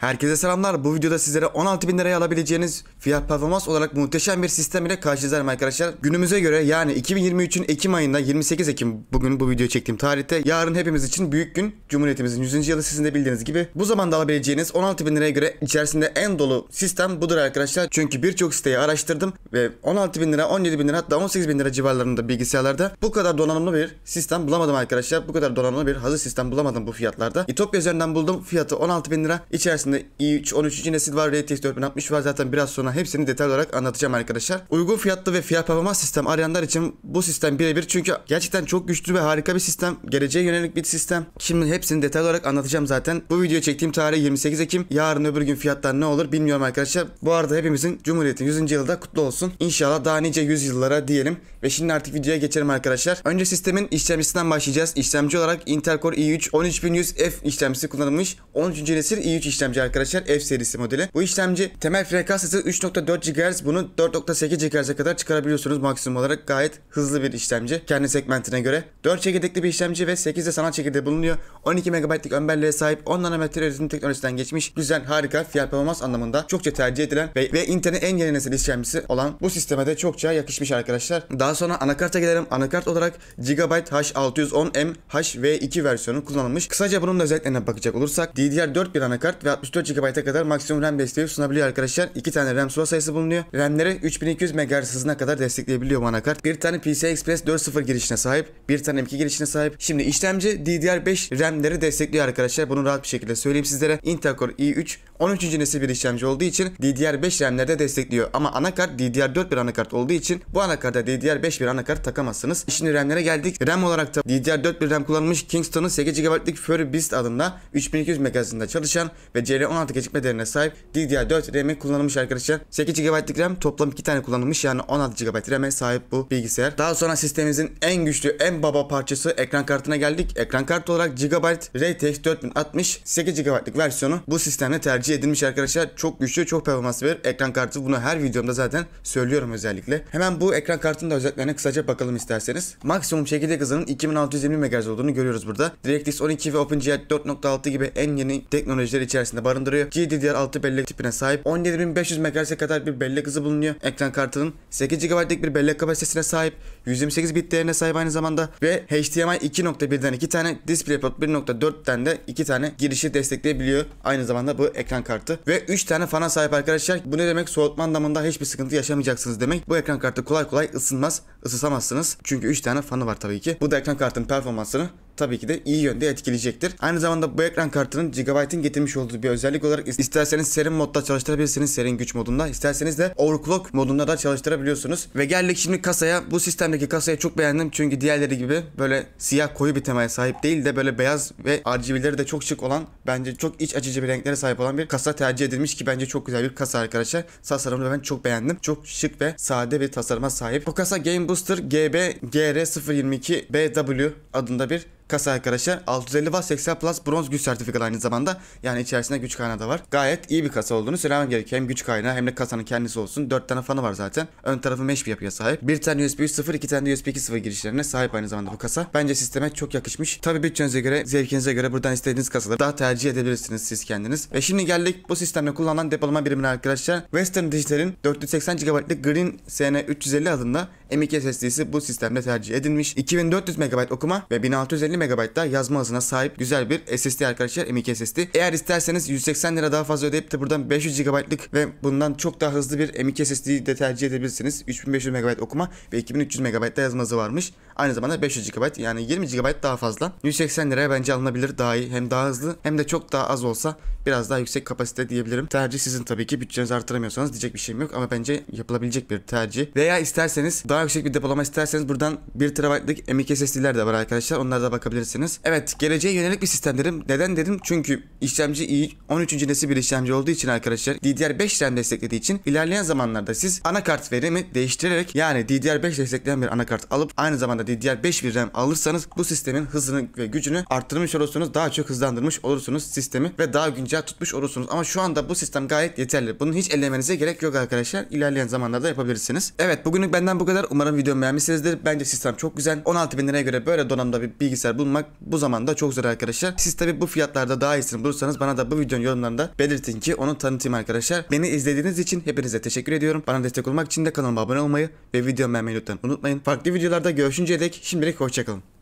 Herkese selamlar. Bu videoda sizlere 16.000 liraya alabileceğiniz fiyat performans olarak muhteşem bir sistem ile karşınızdayım arkadaşlar. Günümüze göre yani 2023'ün Ekim ayında 28 Ekim bugün bu videoyu çektiğim tarihte yarın hepimiz için büyük gün. Cumhuriyetimizin 100. yılı sizin de bildiğiniz gibi. Bu zamanda alabileceğiniz 16.000 liraya göre içerisinde en dolu sistem budur arkadaşlar. Çünkü birçok siteyi araştırdım ve 16.000 lira, 17.000 lira hatta 18.000 lira civarlarında bilgisayarlarda bu kadar donanımlı bir sistem bulamadım arkadaşlar. Bu kadar donanımlı bir hazır sistem bulamadım bu fiyatlarda. İtopya üzerinden buldum. Fiyatı 16.000 lira. İçerisinde aslında i3 13. nesil var, RTX 4060 var. Zaten biraz sonra hepsini detaylı olarak anlatacağım arkadaşlar. Uygun fiyatlı ve fiyat performans sistem arayanlar için bu sistem birebir çünkü gerçekten çok güçlü ve harika bir sistem. Geleceğe yönelik bir sistem. Şimdi hepsini detaylı olarak anlatacağım zaten. Bu video çektiğim tarih 28 Ekim. Yarın öbür gün fiyatlar ne olur bilmiyorum arkadaşlar. Bu arada hepimizin Cumhuriyet'in 100. yılı da kutlu olsun. İnşallah daha nice 100 yıllara diyelim. Ve şimdi artık videoya geçelim arkadaşlar. Önce sistemin işlemcisinden başlayacağız. İşlemci olarak Intel Core i3 13100F işlemcisi kullanılmış. 13. nesil i3 işlemci işlemci arkadaşlar. F serisi modeli. Bu işlemci temel frekans hızı 3.4 GHz. Bunu 4.8 GHz'e kadar çıkarabiliyorsunuz maksimum olarak. Gayet hızlı bir işlemci. Kendi segmentine göre. 4 çekirdekli bir işlemci ve 8 de sanal çekirdeği bulunuyor. 12 MB'lik ön belleğe sahip. 10 nanometre üretim teknolojisinden geçmiş. Güzel, harika, fiyat performans anlamında çokça tercih edilen ve, ve internet en yeni nesil işlemcisi olan bu sisteme de çokça yakışmış arkadaşlar. Daha sonra anakarta gelelim. Anakart olarak Gigabyte H610M HV2 versiyonu kullanılmış. Kısaca bunun da özelliklerine bakacak olursak DDR4 bir anakart ve 64 64 GB'a kadar maksimum RAM desteği sunabiliyor arkadaşlar. 2 tane RAM slot sayısı bulunuyor. RAM'leri 3200 MHz hızına kadar destekleyebiliyor manakart. Bir tane PCI Express 4.0 girişine sahip. Bir tane M.2 girişine sahip. Şimdi işlemci DDR5 RAM'leri destekliyor arkadaşlar. Bunu rahat bir şekilde söyleyeyim sizlere. Intel Core i3 13. nesil bir işlemci olduğu için DDR5 RAM'lerde destekliyor. Ama anakart DDR4 bir anakart olduğu için bu anakarta DDR5 bir anakart takamazsınız. Şimdi RAM'lere geldik. RAM olarak da DDR4 bir RAM kullanmış Kingston'un 8 GB'lik Fury Beast adında 3200 MHz'inde çalışan ve ile 16 gecikme değerine sahip DDR4 RAM'i kullanılmış arkadaşlar. 8 GB'lik RAM toplam 2 tane kullanılmış yani 16 GB RAM'e sahip bu bilgisayar. Daha sonra sistemimizin en güçlü en baba parçası ekran kartına geldik. Ekran kartı olarak Gigabyte RTX 4060 8 GB'lik versiyonu bu sistemde tercih edilmiş arkadaşlar. Çok güçlü çok performans verir. ekran kartı. Bunu her videomda zaten söylüyorum özellikle. Hemen bu ekran kartının da özelliklerine kısaca bakalım isterseniz. Maksimum çekirdek hızının 2620 MHz olduğunu görüyoruz burada. DirectX 12 ve OpenGL 4.6 gibi en yeni teknolojiler içerisinde barındırıyor. GDDR6 bellek tipine sahip. 17500 MHz'e kadar bir bellek hızı bulunuyor. Ekran kartının 8 GB'lik bir bellek kapasitesine sahip. 128 bit değerine sahip aynı zamanda ve HDMI 2.1'den 2 tane DisplayPort 1.4'ten de 2 tane girişi destekleyebiliyor. Aynı zamanda bu ekran kartı ve 3 tane fana sahip arkadaşlar. Bu ne demek? Soğutma anlamında hiçbir sıkıntı yaşamayacaksınız demek. Bu ekran kartı kolay kolay ısınmaz, ısısamazsınız. Çünkü 3 tane fanı var tabii ki. Bu da ekran kartının performansını tabii ki de iyi yönde etkileyecektir. Aynı zamanda bu ekran kartının Gigabyte'in getirmiş olduğu bir özellik olarak isterseniz serin modda çalıştırabilirsiniz serin güç modunda. isterseniz de overclock modunda da çalıştırabiliyorsunuz. Ve geldik şimdi kasaya. Bu sistemdeki kasayı çok beğendim çünkü diğerleri gibi böyle siyah koyu bir temaya sahip değil de böyle beyaz ve RGB'leri de çok şık olan bence çok iç açıcı bir renklere sahip olan bir kasa tercih edilmiş ki bence çok güzel bir kasa arkadaşlar. Tasarımını ben çok beğendim. Çok şık ve sade bir tasarıma sahip. Bu kasa Game Booster GB GR022 BW adında bir kasa arkadaşlar. 650 watt 80 plus bronz güç sertifikalı aynı zamanda. Yani içerisinde güç kaynağı da var. Gayet iyi bir kasa olduğunu söylemem gerekiyor. Hem güç kaynağı hem de kasanın kendisi olsun. 4 tane fanı var zaten. Ön tarafı mesh bir yapıya sahip. Bir tane USB 3.0 iki tane de USB 2.0 girişlerine sahip aynı zamanda bu kasa. Bence sisteme çok yakışmış. Tabi bütçenize göre zevkinize göre buradan istediğiniz kasaları daha tercih edebilirsiniz siz kendiniz. Ve şimdi geldik bu sistemde kullanılan depolama birimine arkadaşlar. Western Digital'in 480 GB'lık Green SN350 adında M.2 SSD'si bu sistemde tercih edilmiş. 2400 MB okuma ve 1650 MB daha yazma hızına sahip güzel bir SSD arkadaşlar M.2 SSD. Eğer isterseniz 180 lira daha fazla ödeyip de buradan 500 GB'lık ve bundan çok daha hızlı bir M.2 SSD'yi de tercih edebilirsiniz. 3500 MB okuma ve 2300 MB da yazma hızı varmış. Aynı zamanda 500 GB yani 20 GB daha fazla. 180 liraya bence alınabilir daha iyi. Hem daha hızlı hem de çok daha az olsa biraz daha yüksek kapasite diyebilirim. Tercih sizin tabii ki bütçenizi artıramıyorsanız diyecek bir şeyim yok ama bence yapılabilecek bir tercih. Veya isterseniz daha yüksek bir depolama isterseniz buradan 1 TB'lık M.2 SSD'ler de var arkadaşlar. Onlara da bakabilirsiniz bakabilirsiniz. Evet geleceğe yönelik bir sistem dedim. Neden dedim? Çünkü işlemci i 13. nesil bir işlemci olduğu için arkadaşlar DDR5 RAM desteklediği için ilerleyen zamanlarda siz anakart verimi değiştirerek yani DDR5 destekleyen bir anakart alıp aynı zamanda DDR5 bir RAM alırsanız bu sistemin hızını ve gücünü arttırmış olursunuz. Daha çok hızlandırmış olursunuz sistemi ve daha güncel tutmuş olursunuz. Ama şu anda bu sistem gayet yeterli. Bunu hiç ellemenize gerek yok arkadaşlar. İlerleyen zamanlarda yapabilirsiniz. Evet bugünlük benden bu kadar. Umarım videomu beğenmişsinizdir. Bence sistem çok güzel. 16 bin liraya göre böyle donanımda bir bilgisayar bulmak bu zamanda çok zor arkadaşlar. Siz tabi bu fiyatlarda daha iyisini bulursanız bana da bu videonun yorumlarında belirtin ki onu tanıtayım arkadaşlar. Beni izlediğiniz için hepinize teşekkür ediyorum. Bana destek olmak için de kanalıma abone olmayı ve videomu beğenmeyi unutmayın. Farklı videolarda görüşünceye dek şimdilik hoşçakalın.